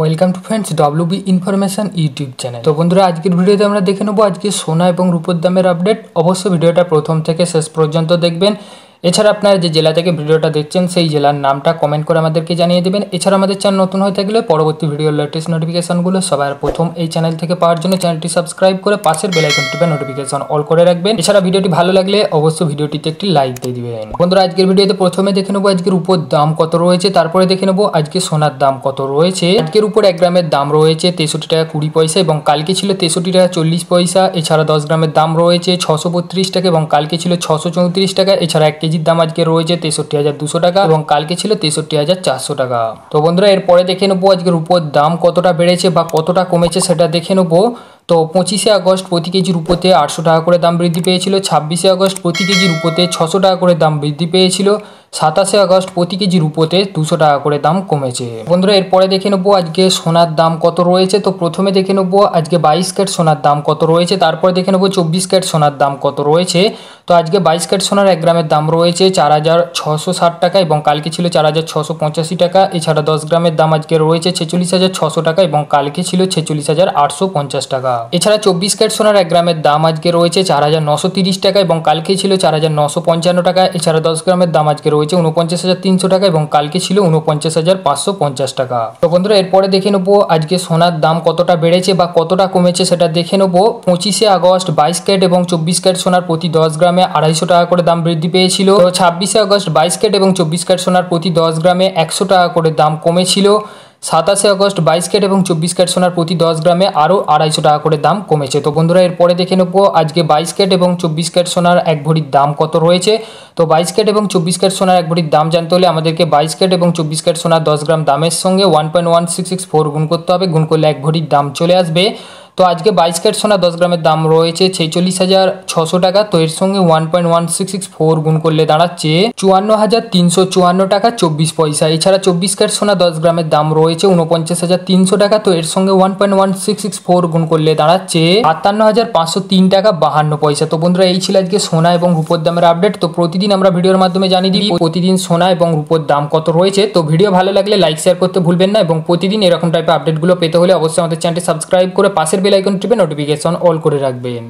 welcome to friends W B information YouTube channel তো বন্ধুরা আজকের ভিডিওতে আমরা দেখে নেবো আজকে সোনা এবং রূপোর দামের আপডেট অবশ্যই ভিডিওটা প্রথম থেকে শেষ পর্যন্ত দেখবেন এছাড়া আপনার যে জেলা থেকে ভিডিওটা দেখছেন সেই জেলার নামটা কমেন্ট করে আমাদেরকে জানিয়ে দেবেন এছাড়া আমাদের চ্যানেল নতুন হয়ে থাকলে পরবর্তী ভিডিওর লেটেস্ট নোটিফিকেশনগুলো সবার প্রথম এই চ্যানেল থেকে পাওয়ার জন্য চ্যানেলটি সাবস্ক্রাইব করে পাশের বেলাইকন টিপে নোটিফিকেশন অল করে রাখবেন এছাড়া ভিডিওটি ভালো লাগলে অবশ্যই ভিডিওটিতে একটি লাইক দিয়ে দিবেন বন্ধুরা আজকের ভিডিওতে প্রথমে দেখে নেবো আজকের উপর দাম কত রয়েছে তারপরে দেখে নেবো আজকে সোনার দাম কত রয়েছে আজকের উপর এক গ্রামের দাম রয়েছে তেষট্টি টাকা কুড়ি পয়সা এবং কালকে ছিল তেষট্টি টাকা চল্লিশ পয়সা এছাড়া দশ গ্রামের দাম রয়েছে ছশো টাকা এবং কালকে ছিল ছশো টাকা এছাড়া এক কেজি কেজির দাম আজকে রয়েছে তেষট্টি হাজার দুশো টাকা এবং কালকে ছিল তেষট্টি হাজার চারশো টাকা তো বন্ধুরা এরপরে দেখে নেবো আজকে রুপোর দাম কতটা বেড়েছে বা কতটা কমেছে সেটা দেখে নেবো তো পঁচিশে আগস্ট প্রতি কেজি রুপোতে আটশো টাকা করে দাম বৃদ্ধি পেয়েছিল ছাব্বিশে আগস্ট প্রতি কেজি রুপোতে ছশো টাকা করে দাম বৃদ্ধি পেয়েছিল সাতাশে আগস্ট প্রতি কেজি রুপোতে দুশো টাকা করে দাম কমেছে বন্ধুরা এরপরে দেখে নেবো আজকে সোনার দাম কত রয়েছে তো প্রথমে দেখে নেবো আজকে বাইশ ক্যাট সোনার দাম কত রয়েছে তারপরে দেখে নেবো চব্বিশ ক্যাট সোনার দাম কত রয়েছে তো আজকে বাইশ ক্যাট সোনার এক গ্রামের দাম রয়েছে চার হাজার ছশো ষাট টাকা এবং কালকে ছিল চার হাজার ছশো পঁচাশি টাকা এছাড়া দশ গ্রামের দাম আজকে রয়েছে ছেচল্লিশ হাজার ছশো টাকা এবং কালকে ছিল ছেচল্লিশ হাজার আটশো পঞ্চাশ টাকা এছাড়া চব্বিশ ক্যাট সোনার এক গ্রামের দাম আজকে রয়েছে চার হাজার নশো তিরিশ টাকা এবং কালকে ছিল চার হাজার নশো পঞ্চান্ন টাকা এছাড়া দশ গ্রামের দাম আজকে রয়েছে রয়েছে উনপঞ্চাশ হাজার তিনশো টাকা এবং কালকে ছিল উনপঞ্চাশ হাজার পাঁচশো পঞ্চাশ টাকা তো বন্ধুরা এরপরে দেখে নেবো আজকে সোনার দাম কতটা বেড়েছে বা কতটা কমেছে সেটা দেখে নেবো পঁচিশে আগস্ট বাইশ ক্যাট এবং চব্বিশ ক্যাট সোনার প্রতি দশ গ্রামে আড়াইশো টাকা করে দাম বৃদ্ধি পেয়েছিল ছাব্বিশে আগস্ট বাইশ ক্যাট এবং চব্বিশ ক্যাট সোনার প্রতি দশ গ্রামে একশো টাকা করে দাম কমেছিল সাতাশে আগস্ট বাইশ কেট এবং চব্বিশ ক্যারেট সোনার প্রতি দশ গ্রামে আরও আড়াইশো টাকা করে দাম কমেছে তো বন্ধুরা এরপরে দেখে নেবো আজকে বাইশ কেট এবং চব্বিশ ক্যারেট সোনার এক ভরির দাম কত রয়েছে তো বাইশ কেট এবং চব্বিশ ক্যারেট সোনার এক ভরির দাম জানতে হলে আমাদেরকে বাইশ কেট এবং চব্বিশ ক্যারেট সোনার দশ গ্রাম দামের সঙ্গে one point one six six four গুণ করতে হবে গুণ করলে এক ভরির দাম চলে আসবে তো আজকে বাইশ ক্যারেট সোনা দশ গ্রামের দাম রয়েছে ছেচল্লিশ হাজার ছশো টাকা তো এর সঙ্গে one point one six six four গুণ করলে দাঁড়াচ্ছে চুয়ান্ন হাজার তিনশো চুয়ান্ন টাকা চব্বিশ পয়সা এছাড়া চব্বিশ ক্যারেট সোনা দশ গ্রামের দাম রয়েছে উনপঞ্চাশ হাজার তিনশো টাকা তো এর সঙ্গে one point one six six four গুণ করলে দাঁড়াচ্ছে আটান্ন হাজার পাঁচশো তিন টাকা বাহান্ন পয়সা তো বন্ধুরা এই ছিল আজকে সোনা এবং রূপোর দামের আপডেট তো প্রতিদিন আমরা ভিডিওর মাধ্যমে জানিয়ে দিই প্রতিদিন সোনা এবং রূপোর দাম কত রয়েছে তো ভিডিও ভালো লাগলে লাইক শেয়ার করতে ভুলবেন না এবং প্রতিদিন এরকম টাইপের আপডেটগুলো পেতে হলে অবশ্যই আমাদের চ্যানেলটি সাবস্ক্রাইব করে পাশের বেল আইকন টিপে নোটিফিকেশন অল করে রাখবেন